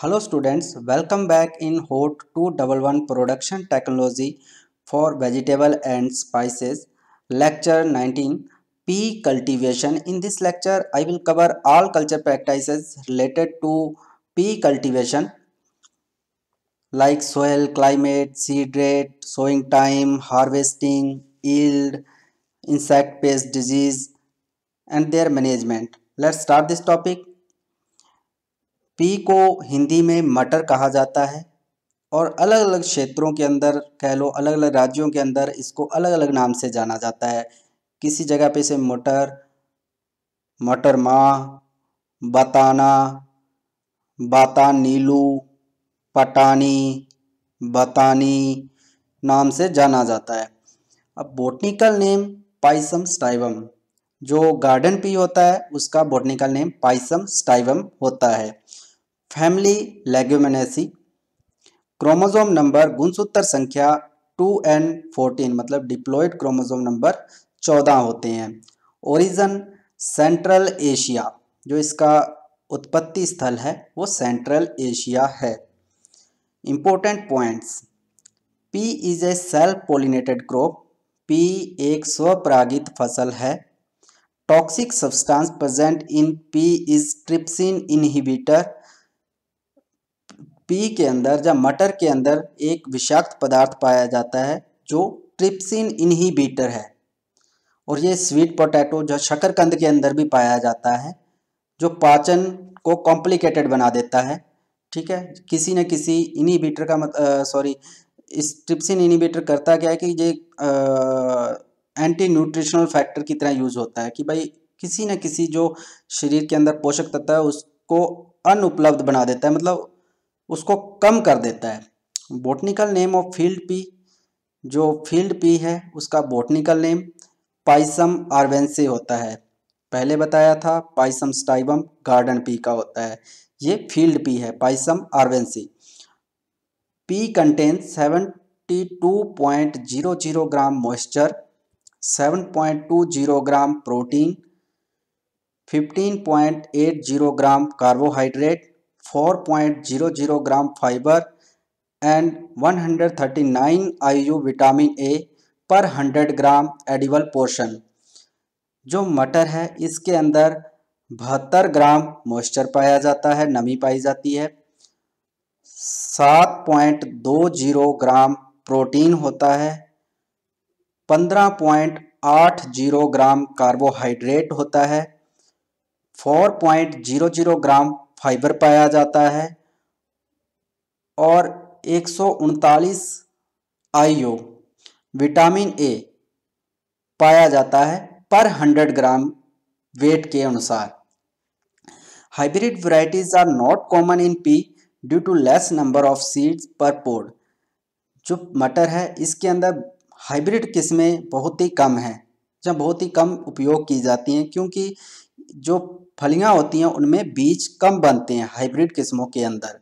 Hello students, welcome back in HOT 211 Production Technology for Vegetable and Spices Lecture 19 Pea Cultivation. In this lecture, I will cover all culture practices related to pea cultivation like soil, climate, seed rate, sowing time, harvesting, yield, insect pest disease and their management. Let's start this topic. Pea को हिंदी में मटर कहा जाता है और अलग अलग क्षेत्रों के अंदर कह लो अलग अलग राज्यों के अंदर इसको अलग अलग नाम से जाना जाता है किसी जगह पे इसे मटर मटर माँ बताना बता नीलू पटानी बतानी नाम से जाना जाता है अब बोटनिकल नेम पाइसम स्टाइवम जो गार्डन पी होता है उसका बोटनिकल नेम पाइसम स्टाइवम होता है फैमिली लेग्यूमेनेसी क्रोमोजोम नंबर गुणसूत्र संख्या टू एंड फोर्टीन मतलब डिप्लोइड क्रोमोजोम नंबर चौदह होते हैं ओरिजन सेंट्रल एशिया जो इसका उत्पत्ति स्थल है वो सेंट्रल एशिया है important points pea is a self pollinated crop pea एक स्वपरागित फसल है toxic substance present in pea is trypsin inhibitor pea के अंदर या मटर के अंदर एक विषाक्त पदार्थ पाया जाता है जो ट्रिप्सिन इनहिबिटर है और ये स्वीट पोटैटो जो शकरकंद के अंदर भी पाया जाता है जो पाचन को कॉम्प्लिकेटेड बना देता है ठीक है किसी न किसी इनहीबीटर का मत सॉरी इस ट्रिप्सिन इनहिबिटर करता क्या है कि ये एंटी न्यूट्रिशनल फैक्टर की तरह यूज़ होता है कि भाई किसी न किसी जो शरीर के अंदर पोषक तत्व है उसको अनुपलब्ध बना देता है मतलब उसको कम कर देता है botanical name of field pea जो फील्ड पी है उसका बोटनिकल नेम पाइसम आर्वेंसी होता है पहले बताया था पाइसम स्टाइबम गार्डन पी का होता है ये फील्ड पी है Pisum arvense pea contain seventy two point zero zero gram moisture seven point two zero gram protein fifteen point eight zero gram carbohydrate 4.00 gram fibre and 139 IU vitamin A per 100 gram edible portion जो मटर है इसके अंदर बहत्तर ग्राम moisture पाया जाता है नमी पाई जाती है 7.20 ग्राम प्रोटीन होता है 15.80 ग्राम कार्बोहाइड्रेट होता है 4.00 ग्राम फाइबर पाया जाता है और एक आईओ विटामिन ए पाया जाता है पर 100 ग्राम वेट के अनुसार hybrid varieties are not common in pea due to less number of seeds per pod जो मटर है इसके अंदर हाइब्रिड किस्में बहुत ही कम हैं जब बहुत ही कम उपयोग की जाती हैं क्योंकि जो फलियाँ होती हैं उनमें बीज कम बनते हैं हाइब्रिड किस्मों के अंदर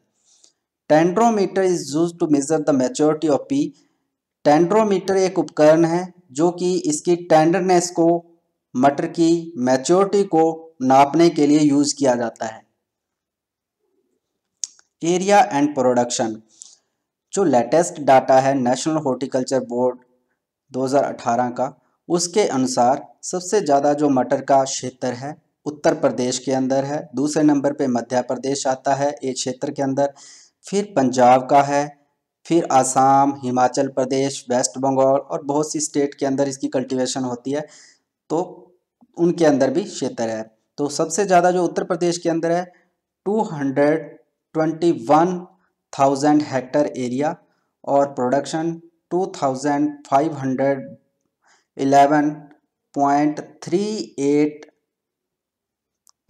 tenderometer is use to measure the maturity of pea tenderometer एक उपकरण है जो कि इसकी टेंडरनेस को मटर की मैच्योरिटी को नापने के लिए यूज किया जाता है एरिया एंड प्रोडक्शन जो लेटेस्ट डाटा है नेशनल हॉर्टिकल्चर बोर्ड 2018 का उसके अनुसार सबसे ज़्यादा जो मटर का क्षेत्र है उत्तर प्रदेश के अंदर है दूसरे नंबर पे मध्य प्रदेश आता है ये क्षेत्र के अंदर फिर पंजाब का है फिर आसाम हिमाचल प्रदेश वेस्ट बंगाल और बहुत सी स्टेट के अंदर इसकी कल्टीवेशन होती है तो उनके अंदर भी क्षेत्र है तो सबसे ज़्यादा जो उत्तर प्रदेश के अंदर है two hundred twenty one thousand hectare area और production two thousand five hundred eleven point three eight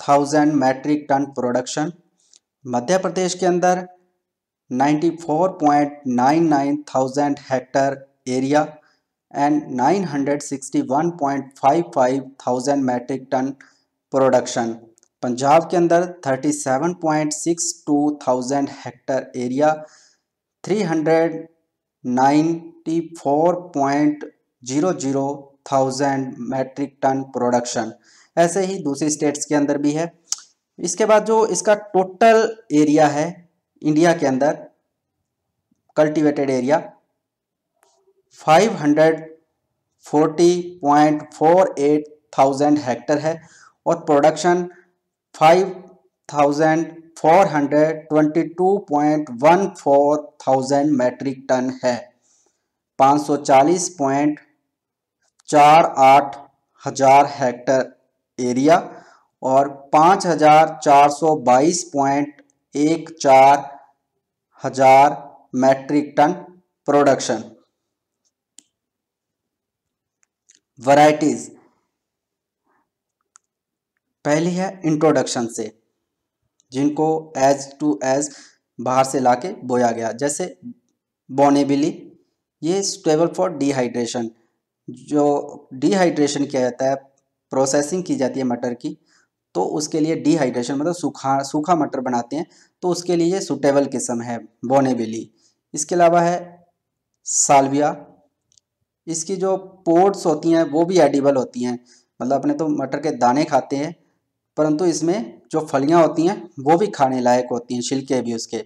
thousand metric tonne production Madhya Pradesh के अंदर ninety four point nine nine thousand hectare area and nine hundred sixty five five thousand metric tonne production Punjab के अंदर thirty seven point six two thousand hectare area three hundred ninety four point zero zero thousand metric tonne production ऐसे ही दूसरी states के अंदर भी है इसके बाद जो इसका टोटल एरिया है इंडिया के अंदर कल्टीवेटेड एरिया 540.48,000 थाउजेंड हेक्टर है और प्रोडक्शन 5,422.14,000 थाउजेंड मैट्रिक टन है 540.48 हजार हेक्टर एरिया और पाँच हजार चार सौ बाईस पॉइंट एक चार हजार मैट्रिक टन प्रोडक्शन वराइटीज पहली है इंट्रोडक्शन से जिनको एज टू एज बाहर से लाके बोया गया जैसे बोनेबिली ये स्टेबल फॉर डिहाइड्रेशन जो डिहाइड्रेशन किया जाता है प्रोसेसिंग की जाती है मटर की तो उसके लिए डिहाइड्रेशन मतलब सूखा सूखा मटर बनाते हैं तो उसके लिए सुटेबल किस्म है बोनेबिली इसके अलावा है सालविया इसकी जो पोड्स होती हैं वो भी एडिबल होती हैं मतलब अपने तो मटर के दाने खाते हैं परंतु इसमें जो फलियां होती हैं वो भी खाने लायक होती हैं छिलके भी उसके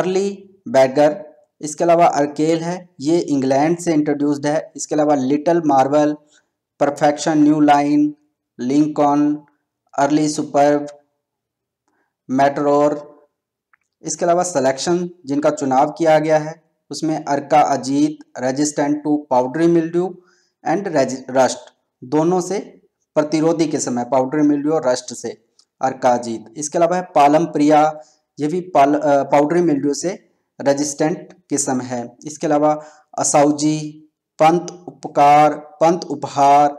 अर्ली बैगर इसके अलावा अर्केल है ये इंग्लैंड से इंट्रोड्यूस्ड है इसके अलावा Little Marvel Perfection New Line Lincoln Early Super Meteor इसके अलावा सिलेक्शन जिनका चुनाव किया गया है उसमें Arka Ajit resistant to powdery mildew and rust दोनों से प्रतिरोधी किस्म है पाउडरी मिल्ड्यू और रस्ट से अर्का अजीत इसके अलावा है पालम प्रिया ये भी पाल पाउडरी मिल्ड्यू से रेजिस्टेंट किस्म है इसके अलावा असाउजी पंत उपकार पंत उपहार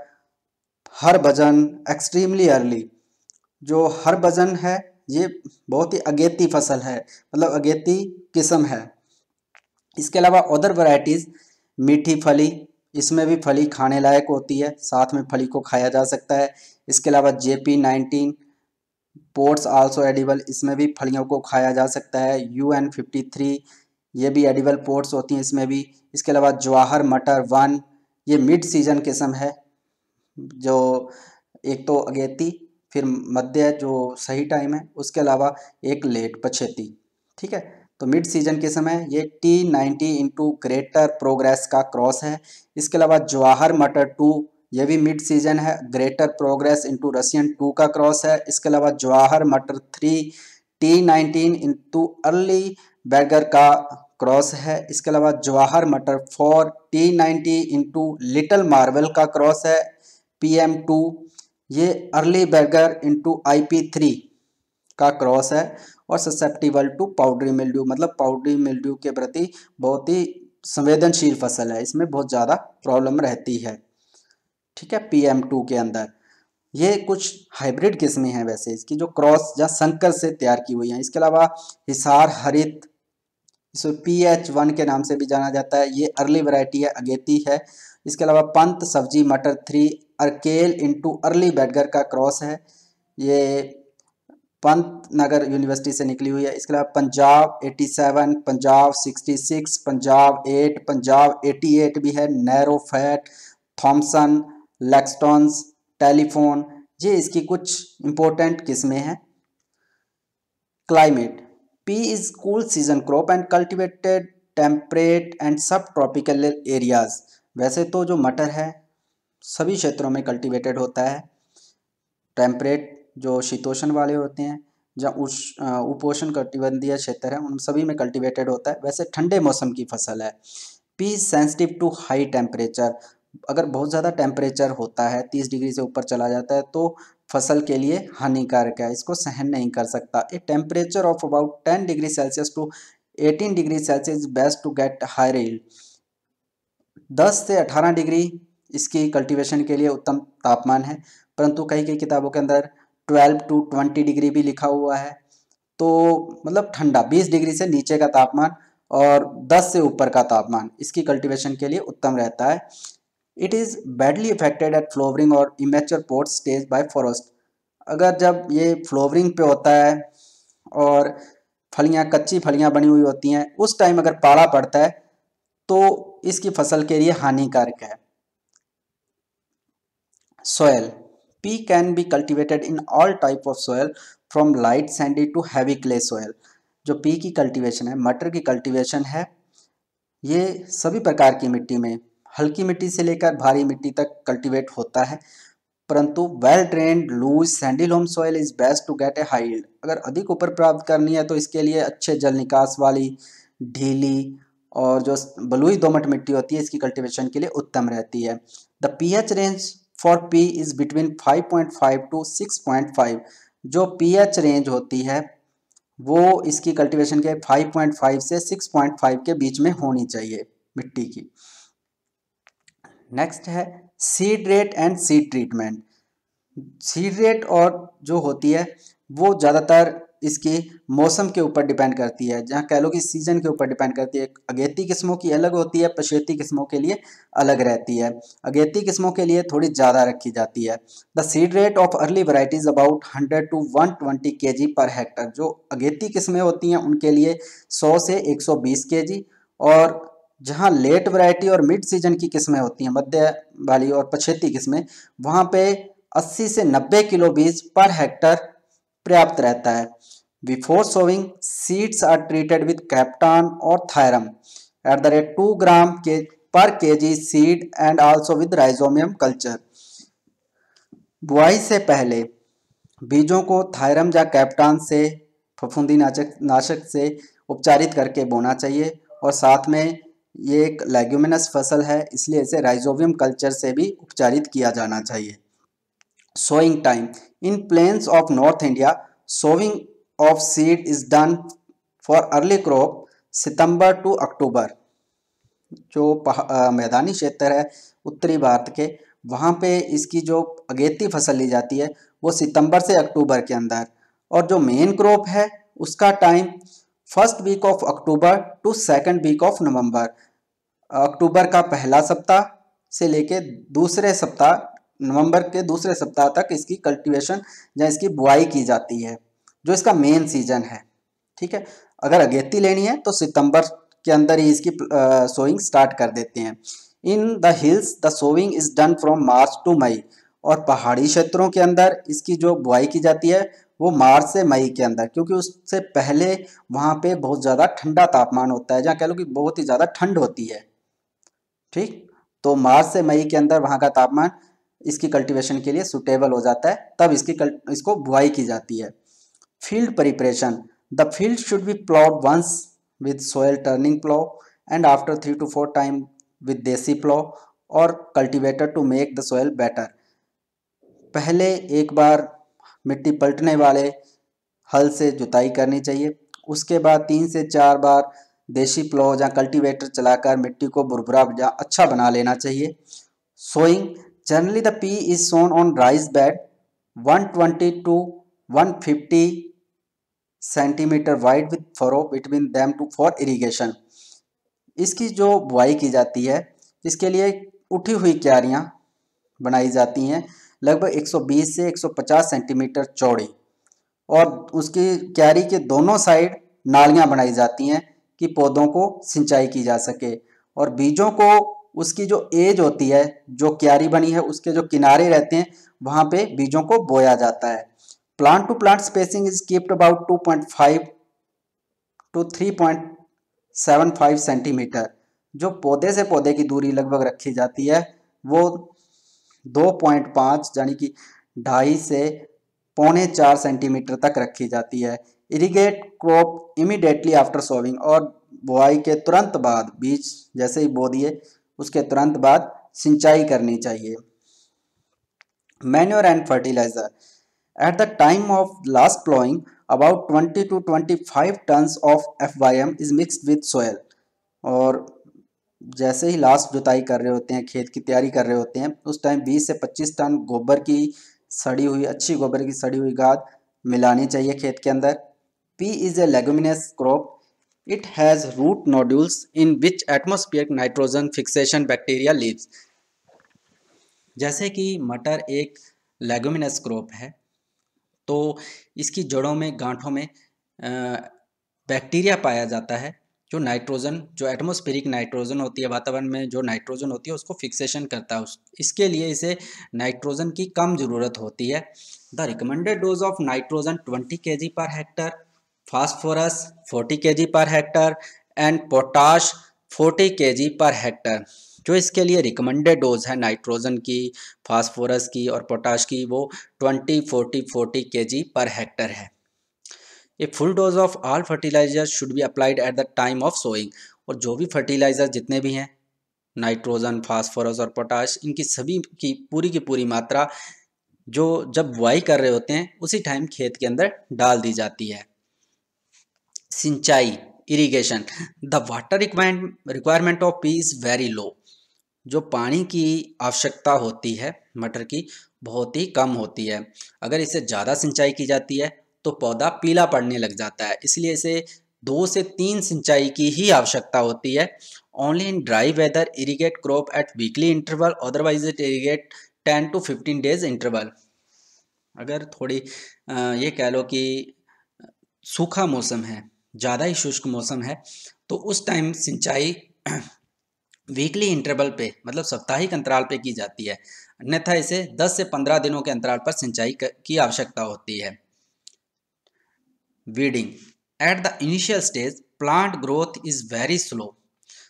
हर भजन एक्सट्रीमली अर्ली जो हर भजन है ये बहुत ही अगेती फसल है मतलब अगेती किस्म है इसके अलावा अदर वराइटीज़ मीठी फली इसमें भी फली खाने लायक होती है साथ में फली को खाया जा सकता है इसके अलावा J P nineteen pods also edible इसमें भी फलियों को खाया जा सकता है यू एन फिफ्टी थ्री ये भी एडिबल पोर्ट्स होती हैं इसमें भी इसके अलावा जवाहर मटर वन ये मिड सीजन किस्म है जो एक तो अगेती फिर मध्य जो सही टाइम है उसके अलावा एक लेट पछेती ठीक है तो मिड सीजन के समय ये T ninety into Greater Progress का क्रॉस है इसके अलावा जवाहर मटर टू ये भी मिड सीजन है Greater Progress into Russian two का क्रॉस है इसके अलावा Jawahar Matar three T nineteen into Early Badger का क्रॉस है इसके अलावा Jawahar Matar four T ninety into Little Marvel का क्रॉस है पी एम टू ये Early Badger into I P three का क्रॉस है और ससेप्टिबल टू पाउडरी मिल्ड्यू मतलब पाउडरी मिल्ड्यू के प्रति बहुत ही संवेदनशील फसल है इसमें बहुत ज़्यादा प्रॉब्लम रहती है ठीक है पी एम टू के अंदर ये कुछ हाइब्रिड किस्में हैं वैसे इसकी जो क्रॉस या संकर से तैयार की हुई हैं इसके अलावा हिसार हरित इसको पी एच वन के नाम से भी जाना जाता है ये अर्ली वैरायटी है अगेती है इसके अलावा Pant Sabji Matar three Arkel into Early Badger का क्रॉस है ये पंत नगर यूनिवर्सिटी से निकली हुई है इसके अलावा Punjab eighty seven Punjab sixty six Punjab eight Punjab eighty eight भी है narrow fat Thomson Laxtons telephone ये इसकी कुछ इम्पोर्टेंट किस्में हैं climate pea is cool season crop and cultivated temperate and subtropical areas वैसे तो जो मटर है सभी क्षेत्रों में कल्टिवेटेड होता है टेम्परेट जो शीतोषण वाले होते हैं जहाँ उपोषण कटिबंधीय क्षेत्र है उन सभी में कल्टिवेटेड होता है वैसे ठंडे मौसम की फसल है pea sensitive to high temperature अगर बहुत ज़्यादा टेम्परेचर होता है तीस डिग्री से ऊपर चला जाता है तो फसल के लिए हानिकारक है इसको सहन नहीं कर सकता a temperature of about ten degree Celsius to eighteen degree Celsius best to get higher yield दस से अठारह डिग्री इसकी कल्टीवेशन के लिए उत्तम तापमान है परंतु कई कई किताबों के अंदर ट्वेल्व टू ट्वेंटी डिग्री भी लिखा हुआ है तो मतलब ठंडा बीस डिग्री से नीचे का तापमान और दस से ऊपर का तापमान इसकी कल्टिवेशन के लिए उत्तम रहता है it is badly affected at flowering और immature pod stage by frost अगर जब ये फ्लोवरिंग पे होता है और फलियाँ कच्ची फलियाँ बनी हुई होती हैं उस टाइम अगर पाला पड़ता है तो इसकी फसल के लिए हानिकारक है soil pea can be cultivated in all type of soil from light sandy to heavy clay soil जो पी की कल्टिवेशन है मटर की कल्टिवेशन है ये सभी प्रकार की मिट्टी में हल्की मिट्टी से लेकर भारी मिट्टी तक कल्टीवेट होता है परंतु well drained loose sandy loam soil is best to get a high अगर अधिक ऊपर प्राप्त करनी है तो इसके लिए अच्छे जल निकास वाली ढीली और जो बलुई दोमट मिट्टी होती है इसकी कल्टीवेशन के लिए उत्तम रहती है the P H range for pea is between 5.5 to 6.5 जो पी एच रेंज होती है वो इसकी कल्टीवेशन के 5.5 से 6.5 के बीच में होनी चाहिए मिट्टी की नेक्स्ट है seed rate and seed treatment seed rate और जो होती है वो ज़्यादातर इसकी मौसम के ऊपर डिपेंड करती है जहाँ कह लो कि सीजन के ऊपर डिपेंड करती है अगेती किस्मों की अलग होती है पशेती किस्मों के लिए अलग रहती है अगेती किस्मों के लिए थोड़ी ज़्यादा रखी जाती है the seed rate of early varieties about hundred to one twenty K G per hectare जो अगेती किस्में होती हैं उनके लिए सौ से एक सौ बीस के जी और जहाँ लेट वैरायटी और मिड सीजन की किस्में होती हैं मध्य वाली और पछेती किस्में वहाँ पे 80 से 90 किलो बीज पर हेक्टर पर्याप्त रहता है before sowing seeds are treated with captan और thiram at the rate two gram के per K G seed and also with rhizobium culture बुआई से पहले बीजों को थायरम या कैप्टान से फफूंदी नाचक नाशक से उपचारित करके बोना चाहिए और साथ में ये एक लेग्यूमिनस फसल है इसलिए इसे राइजोवियम कल्चर से भी उपचारित किया जाना चाहिए sowing time in plains of North India sowing of seed is done for early crop September to October जो मैदानी क्षेत्र है उत्तरी भारत के वहाँ पे इसकी जो अगेती फसल ली जाती है वो सितंबर से अक्टूबर के अंदर और जो मेन क्रॉप है उसका time first week of October to second week of November अक्टूबर का पहला सप्ताह से लेके दूसरे सप्ताह नवंबर के दूसरे सप्ताह तक इसकी कल्टीवेशन या इसकी बुआई की जाती है जो इसका मेन सीजन है ठीक है अगर अगेती लेनी है तो सितंबर के अंदर ही इसकी सोइंग स्टार्ट कर देते हैं in the hills the sowing is done from March to May और पहाड़ी क्षेत्रों के अंदर इसकी जो बुआई की जाती है वो मार्च से मई के अंदर क्योंकि उससे पहले वहाँ पे बहुत ज़्यादा ठंडा तापमान होता है जहाँ कह लो कि बहुत ही ज़्यादा ठंड होती है ठीक तो मार्च से मई के अंदर वहाँ का तापमान इसकी कल्टीवेशन के लिए सुटेबल हो जाता है तब इसकी कल, इसको बुआई की जाती है field preparation the field should be ploughed once with soil turning plough and after three to four time with desi plough और cultivator to make the soil better पहले एक बार मिट्टी पलटने वाले हल से जुताई करनी चाहिए उसके बाद तीन से चार बार देशी प्लो या कल्टीवेटर चलाकर मिट्टी को भुरभुरा या अच्छा बना लेना चाहिए sowing generally the pea is sown on raised bed 120 to one centimetre wide with furrow between them two for irrigation इसकी जो बुआई की जाती है इसके लिए उठी हुई क्यारियाँ बनाई जाती हैं लगभग 120 से 150 सेंटीमीटर चौड़ी और उसकी क्यारी के दोनों साइड नालियाँ बनाई जाती हैं कि पौधों को सिंचाई की जा सके और बीजों को उसकी जो एज होती है जो क्यारी बनी है उसके जो किनारे रहते हैं वहाँ पे बीजों को बोया जाता है plant to plant spacing is kept about 2.5 to 3.75 centimetre जो पौधे से पौधे की दूरी लगभग रखी जाती है वो दो पॉइंट पाँच यानी कि ढाई से पौने चार सेंटीमीटर तक रखी जाती है irrigate crop immediately after sowing और बुआई के तुरंत बाद बीज जैसे ही बो दिए उसके तुरंत बाद सिंचाई करनी चाहिए manure and fertiliser at the time of last ploughing about 20 to 25 tonne of F Y M is mixed with soil और जैसे ही लास्ट जुताई कर रहे होते हैं खेत की तैयारी कर रहे होते हैं उस टाइम 20 से 25 टन गोबर की सड़ी हुई अच्छी गोबर की सड़ी हुई गाद मिलानी चाहिए खेत के अंदर pea is a leguminous crop it has root nodules in which atmosphere nitrogen fixation bacteria live जैसे कि मटर एक लेगोमिनस क्रॉप है तो इसकी जड़ों में गांठों में बैक्टीरिया पाया जाता है जो नाइट्रोजन जो एटमोस्फेरिक नाइट्रोजन होती है वातावरण में जो नाइट्रोजन होती है उसको फिक्सेशन करता है इसके लिए इसे नाइट्रोजन की कम ज़रूरत होती है the recommended dose of nitrogen twenty K G per Hector phosphorus forty के G per Hector and potash forty के जी पर हेक्टर जो इसके लिए रिकमेंडेड डोज है नाइट्रोजन की फॉस्फोरस की और पोटाश की वो ट्वेंटी फोर्टी फोर्टी के जी पर हेक्टर है a full dose of all fertiliser should be applied at the time of sowing और जो भी फर्टिलाइजर जितने भी हैं नाइट्रोजन फास्फोरस और पोटाश इनकी सभी की पूरी की पूरी मात्रा जो जब बुआई कर रहे होते हैं उसी टाइम खेत के अंदर डाल दी जाती है सिंचाई irrigation the water requirement requirement of pea is very low जो पानी की आवश्यकता होती है मटर की बहुत ही कम होती है अगर इसे ज़्यादा सिंचाई की जाती है तो पौधा पीला पड़ने लग जाता है इसलिए इसे दो से तीन सिंचाई की ही आवश्यकता होती है only in dry weather irrigate crop at weekly interval otherwise it irrigate ten to fifteen days interval अगर थोड़ी ये कह लो कि सूखा मौसम है ज़्यादा ही शुष्क मौसम है तो उस टाइम सिंचाई वीकली इंटरवल पे मतलब साप्ताहिक अंतराल पे की जाती है अन्यथा इसे 10 से 15 दिनों के अंतराल पर सिंचाई की आवश्यकता होती है weeding at the initial stage plant growth is very slow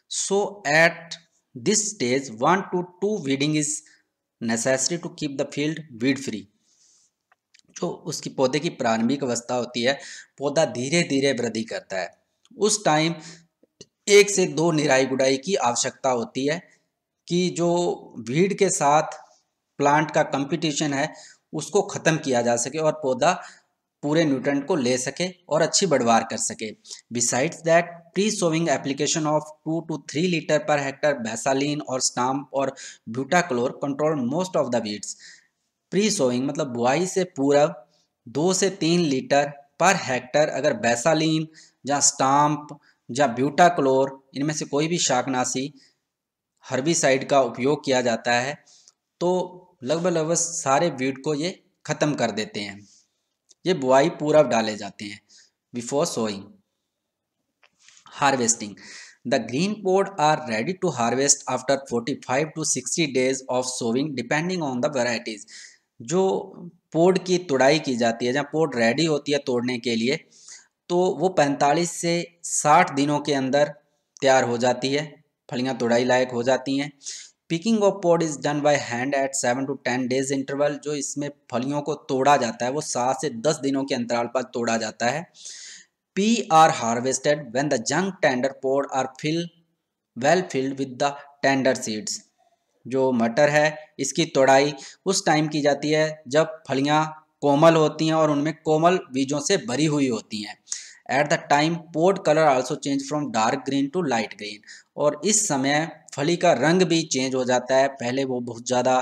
so at this stage 1 to 2 weeding is necessary to keep the field weed free जो उसकी पौधे की प्रारंभिक अवस्था होती है पौधा धीरे धीरे वृद्धि करता है उस टाइम एक से दो निराई गुड़ाई की आवश्यकता होती है कि जो भीड़ के साथ प्लांट का कंपटीशन है उसको ख़त्म किया जा सके और पौधा पूरे न्यूट्रेंट को ले सके और अच्छी बढ़वार कर सके besides that pre sowing application of two to three litre per hectare Basalin और स्टाम्प और butachlor control most of the weeds pre sowing मतलब बुआई से पूर्व दो से तीन लीटर पर हेक्टर अगर बैसालीन या स्टाम्प या ब्यूटाक्लोर इनमें से कोई भी शाकनाशी हर्बिसाइड का उपयोग किया जाता है तो लगभग लगभग सारे वीड को ये ख़त्म कर देते हैं ये बुआई पूर्व डाले जाते हैं before sowing harvesting the green पोर्ड are ready to harvest after 45 to 60 days of sowing depending on the varieties जो पोर्ड की तुड़ाई की जाती है जहाँ पोर्ड रेडी होती है तोड़ने के लिए तो वो 45 से 60 दिनों के अंदर तैयार हो जाती है फलियाँ तुड़ाई लायक हो जाती हैं picking of pod is done by hand at seven to ten days interval जो इसमें फलियों को तोड़ा जाता है वो सात से दस दिनों के अंतराल पर तोड़ा जाता है pea are harvested when the young tender pod are fill well filled with the tender seeds जो मटर है इसकी तोड़ाई उस टाइम की जाती है जब फलियाँ कोमल होती हैं और उनमें कोमल बीजों से भरी हुई होती हैं at the time pod colour also change from dark green to light green और इस समय फली का रंग भी चेंज हो जाता है पहले वो बहुत ज़्यादा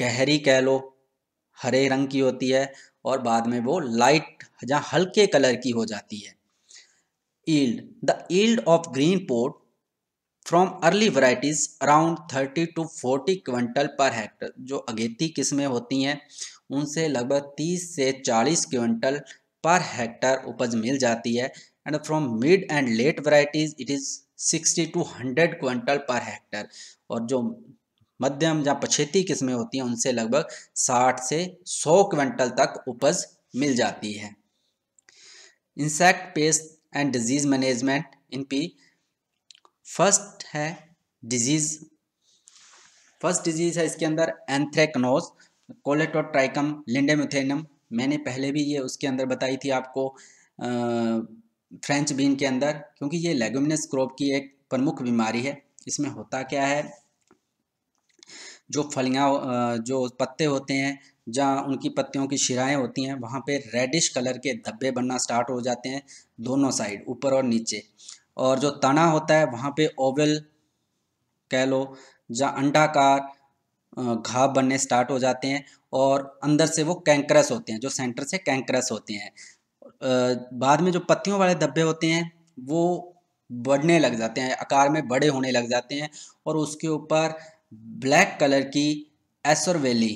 गहरी कह लो हरे रंग की होती है और बाद में वो लाइट या हल्के कलर की हो जाती है yield the yield of green pod from early varieties around thirty to forty quintal per hectare जो अगेती किस्में होती हैं उनसे लगभग तीस से चालीस क्विंटल पर हेक्टर उपज मिल जाती है and from mid and late varieties it is sixty to hundred quintal per hectare और जो मध्यम या पछेती किस्में होती हैं उनसे लगभग साठ से सौ क्विंटल तक उपज मिल जाती है insect pest and disease management pea first है डिजीज़ फर्स्ट डिजीज़ है इसके अंदर एंथ्रेकनोज कोलेटोट्राइकम लिंडेमिथेनम मैंने पहले भी ये उसके अंदर बताई थी आपको फ्रेंच बीन के अंदर क्योंकि ये लेगुमिनस क्रॉप की एक प्रमुख बीमारी है इसमें होता क्या है जो फलियाँ जो पत्ते होते हैं जहाँ उनकी पत्तियों की शिराएँ होती हैं वहाँ पे रेडिश कलर के धब्बे बनना स्टार्ट हो जाते हैं दोनों साइड ऊपर और नीचे और जो तना होता है वहाँ पे ओवल कह लो जहाँ अंडाकार घाव बनने स्टार्ट हो जाते हैं और अंदर से वो कैंक्रस होते हैं जो सेंटर से कैंक्रस होते हैं बाद में जो पत्तियों वाले धब्बे होते हैं वो बढ़ने लग जाते हैं आकार में बड़े होने लग जाते हैं और उसके ऊपर ब्लैक कलर की एसर वैली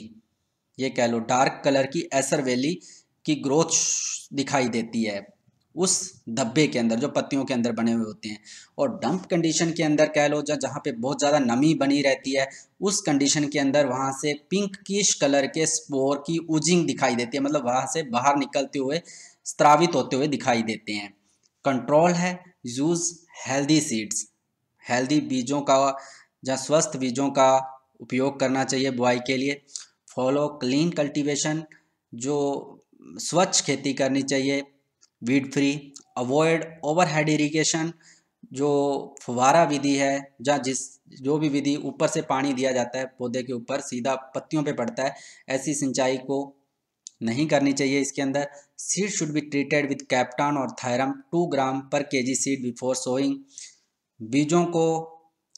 ये कह लो डार्क कलर की एसर वैली की ग्रोथ दिखाई देती है उस धब्बे के अंदर जो पत्तियों के अंदर बने हुए होते हैं और डंप कंडीशन के अंदर कह लो या जहाँ पे बहुत ज़्यादा नमी बनी रहती है उस कंडीशन के अंदर वहाँ से पिंक किश कलर के स्पोर की उजिंग दिखाई देती है मतलब वहाँ से बाहर निकलते हुए स्त्रावित होते हुए दिखाई देते हैं कंट्रोल है यूज़ हेल्दी सीड्स हेल्दी बीजों का या स्वस्थ बीजों का उपयोग करना चाहिए बुआई के लिए फॉलो क्लीन कल्टिवेशन जो स्वच्छ खेती करनी चाहिए weed free avoid overhead irrigation जो फुवारा विधि है जहाँ जिस जो भी विधि ऊपर से पानी दिया जाता है पौधे के ऊपर सीधा पत्तियों पे पड़ता है ऐसी सिंचाई को नहीं करनी चाहिए इसके अंदर seed should be treated with captan और thiram two gram per kg seed before sowing बीजों को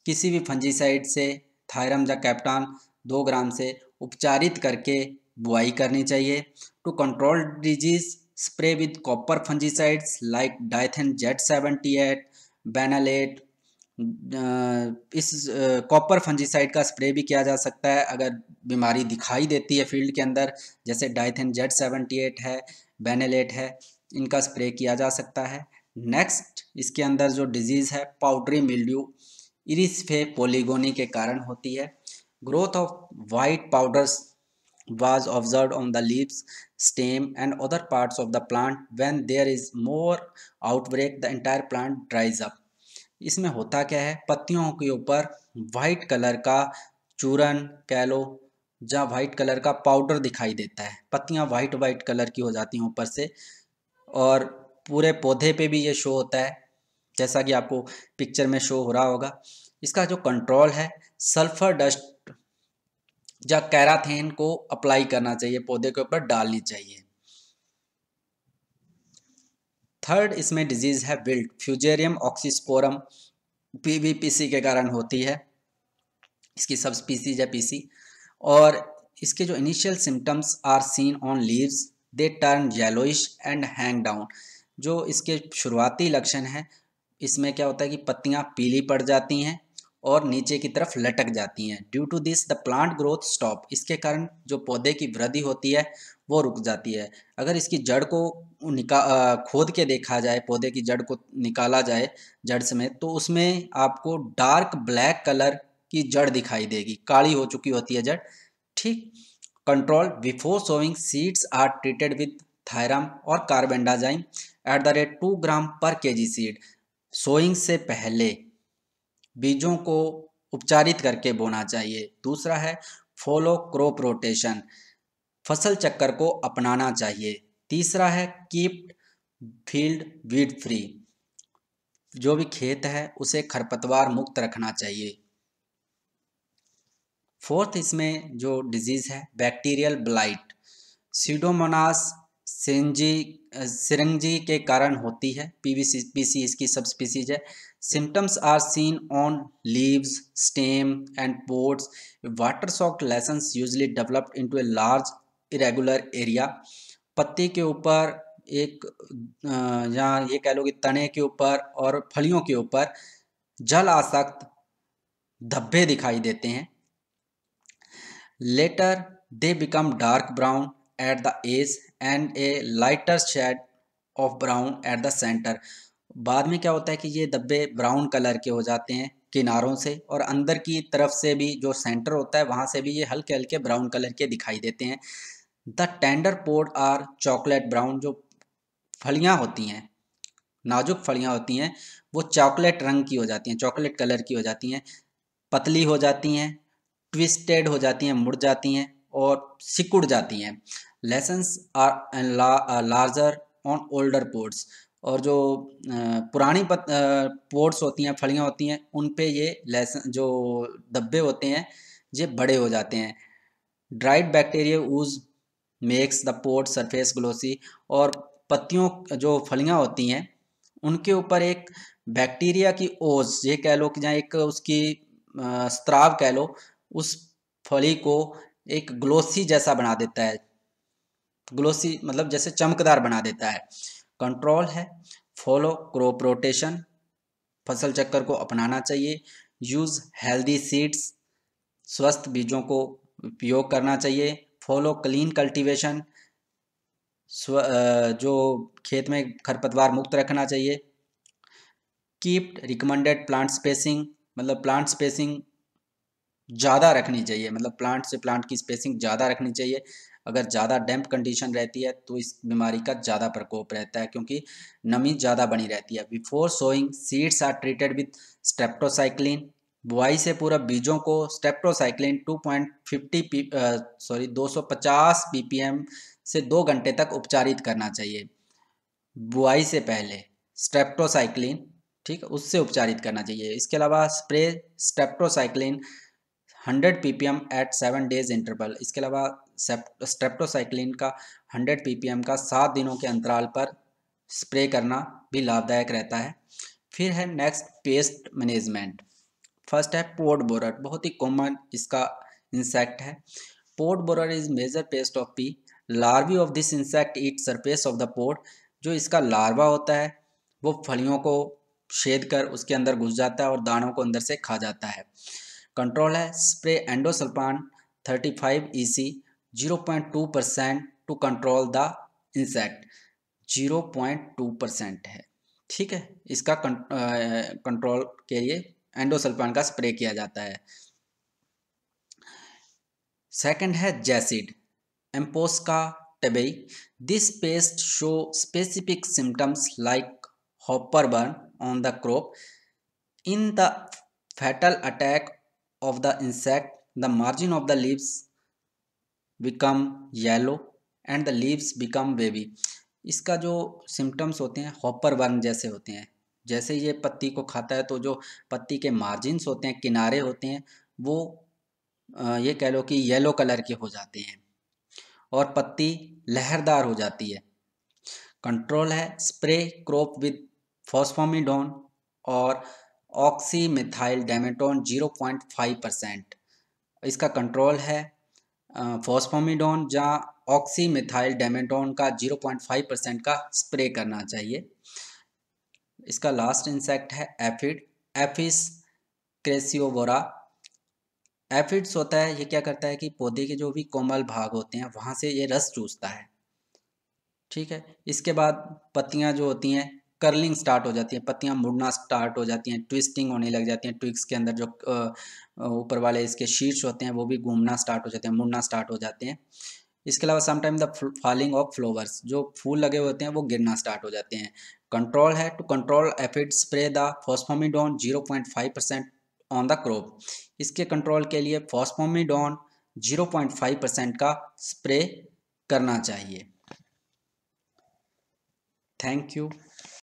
किसी भी फंजीसाइड से थायरम या कैप्टान दो ग्राम से उपचारित करके बुआई करनी चाहिए to control disease spray copper fungicides like fungicides Z seventy eight Benalate, इस कॉपर फंजीसाइड का स्प्रे भी किया जा सकता है अगर बीमारी दिखाई देती है फील्ड के अंदर जैसे डाइथेन जेड सेवेंटी एट है बेनेलेट है इनका स्प्रे किया जा सकता है नेक्स्ट इसके अंदर जो डिजीज़ है पाउडरी मिल्ड्यू इरिसफे पोलीगोनी के कारण होती है growth of white powders was observed on the leaves, stem and other parts of the plant. When there is more outbreak, the entire plant dries up. इसमें होता क्या है पत्तियों के ऊपर वाइट कलर का चूरन कह लो जहाँ वाइट कलर का पाउडर दिखाई देता है पत्तियाँ वाइट वाइट कलर की हो जाती हैं ऊपर से और पूरे पौधे पे भी ये शो होता है जैसा कि आपको पिक्चर में शो हो रहा होगा इसका जो कंट्रोल है सल्फ़र डस्ट या कैराथेन को अप्लाई करना चाहिए पौधे के ऊपर डालनी चाहिए थर्ड इसमें डिजीज है विल्ट फ्यूजेरियम ऑक्सीस्पोरम पीवीपीसी के कारण होती है इसकी सब स्पीसीज है पीसी और इसके जो initial symptoms are seen on leaves they turn yellowish and hang down जो इसके शुरुआती लक्षण हैं इसमें क्या होता है कि पत्तियां पीली पड़ जाती हैं और नीचे की तरफ लटक जाती हैं due to this the plant growth stop इसके कारण जो पौधे की वृद्धि होती है वो रुक जाती है अगर इसकी जड़ को निका खोद के देखा जाए पौधे की जड़ को निकाला जाए जड़ समेत तो उसमें आपको डार्क ब्लैक कलर की जड़ दिखाई देगी काली हो चुकी होती है जड़ ठीक control before sowing seeds are treated with thiram और carbendazim at the rate two gram per K G seed sowing से पहले बीजों को उपचारित करके बोना चाहिए दूसरा है फॉलो क्रॉप रोटेशन फसल चक्कर को अपनाना चाहिए तीसरा है कीप फील्ड वीड फ्री जो भी खेत है उसे खरपतवार मुक्त रखना चाहिए फोर्थ इसमें जो डिजीज़ है bacterial blight Pseudomonas syringae syringae के कारण होती है पीवीसी पीसी इसकी सब स्पीसीज है symptoms are seen on leaves stem and pods water soaked lesions usually developed into a large irregular area पत्ते के ऊपर एक या ये कह लो कि तने के ऊपर और फलियों के ऊपर जल आसक्त धब्बे दिखाई देते हैं later they become dark brown at the edge and a lighter shade of brown at the centre बाद में क्या होता है कि ये डब्बे ब्राउन कलर के हो जाते हैं किनारों से और अंदर की तरफ से भी जो सेंटर होता है वहाँ से भी ये हल्के हल्के ब्राउन कलर के दिखाई देते हैं द टेंडर पोर्ड आर चॉकलेट ब्राउन जो फलियाँ होती हैं नाजुक फलियाँ होती हैं वो चॉकलेट रंग की हो जाती हैं चॉकलेट कलर की हो जाती हैं पतली हो जाती हैं ट्विस्टेड हो जाती हैं मुड़ जाती हैं और सिकुड़ जाती हैं lesions are larger on older pods और जो पुरानी पत पोर्ट्स होती हैं फलियाँ होती हैं उन पे ये लहसन जो डब्बे होते हैं ये बड़े हो जाते हैं dried bacteria ooze makes the pod surface glossy और पत्तियों जो फलियाँ होती हैं उनके ऊपर एक बैक्टीरिया की ओज ये कह लो कि जहाँ एक उसकी स्त्राव कह लो उस फली को एक ग्लोसी जैसा बना देता है ग्लोसी मतलब जैसे चमकदार बना देता है कंट्रोल है फॉलो क्रॉप रोटेशन फसल चक्कर को अपनाना चाहिए यूज़ हेल्दी सीड्स स्वस्थ बीजों को उपयोग करना चाहिए फॉलो क्लीन कल्टीवेशन जो खेत में खरपतवार मुक्त रखना चाहिए कीप रिकमेंडेड प्लांट स्पेसिंग मतलब प्लांट स्पेसिंग ज़्यादा रखनी चाहिए मतलब प्लांट से प्लांट की स्पेसिंग ज़्यादा रखनी चाहिए अगर ज़्यादा डैम्प कंडीशन रहती है तो इस बीमारी का ज़्यादा प्रकोप रहता है क्योंकि नमी ज़्यादा बनी रहती है before sowing seeds are treated with streptocycline बुआई से पूरा बीजों को स्टेप्टोसाइक्लिन 2.50 पी सॉरी 250 ppm से दो घंटे तक उपचारित करना चाहिए बुआई से पहले स्टेप्टोसाइक्लिन ठीक है उससे उपचारित करना चाहिए इसके अलावा spray streptocycline 100 ppm at seven days interval इसके अलावा स्ट्रेप्टोसाइक्लिन का 100 ppm का सात दिनों के अंतराल पर स्प्रे करना भी लाभदायक रहता है फिर है नेक्स्ट पेस्ट मैनेजमेंट फर्स्ट है पोर्ट बोरर बहुत ही कॉमन इसका इंसेक्ट है pod borer is major pest of pea larvae of this insect eat surface of the pod जो इसका लार्वा होता है वो फलियों को छेद कर उसके अंदर घुस जाता है और दानों को अंदर से खा जाता है कंट्रोल है spray endosulfan 35 EC 0.2 percent to control the insect 0.2 percent है ठीक है इसका कंट्रोल के लिए एंडोसल्फान का स्प्रे किया जाता है सेकंड है जैसिड एम्पोस्का टेबई this pest show specific symptoms like hopper burn on the crop in the fatal attack of the insect the margin of the leaves become yellow and the leaves become wavy इसका जो symptoms होते हैं hopper worm जैसे होते हैं जैसे ये पत्ती को खाता है तो जो पत्ती के मार्जिन होते हैं किनारे होते हैं वो ये कह लो कि येलो कलर के हो जाते हैं और पत्ती लहरदार हो जाती है कंट्रोल है स्प्रे क्रॉप विद फॉस्फोमिडोन और ऑक्सीमिथाइल डेमेटोन 0.5 परसेंट इसका कंट्रोल है फॉस्फोमिडोन या ऑक्सीमिथाइल डेमेटोन का 0.5 परसेंट का स्प्रे करना चाहिए इसका लास्ट इंसेक्ट है एफिड एफिस क्रेसियोबोरा एफिड्स होता है ये क्या करता है कि पौधे के जो भी कोमल भाग होते हैं वहाँ से ये रस चूसता है ठीक है इसके बाद पत्तियाँ जो होती हैं कर्लिंग स्टार्ट हो जाती है पत्तियाँ मुड़ना स्टार्ट हो जाती हैं ट्विस्टिंग होने लग जाती हैं ट्विक्स के अंदर जो ऊपर वाले इसके शीर्ष होते हैं वो भी घूमना स्टार्ट हो जाते हैं मुड़ना स्टार्ट हो जाते हैं इसके अलावा sometime the falling of flowers जो फूल लगे होते हैं वो गिरना स्टार्ट हो जाते हैं कंट्रोल है to control aphid spray the phosphamidon zero point five percent on the crop इसके कंट्रोल के लिए phosphamidon zero point five percent का स्प्रे करना चाहिए थैंक यू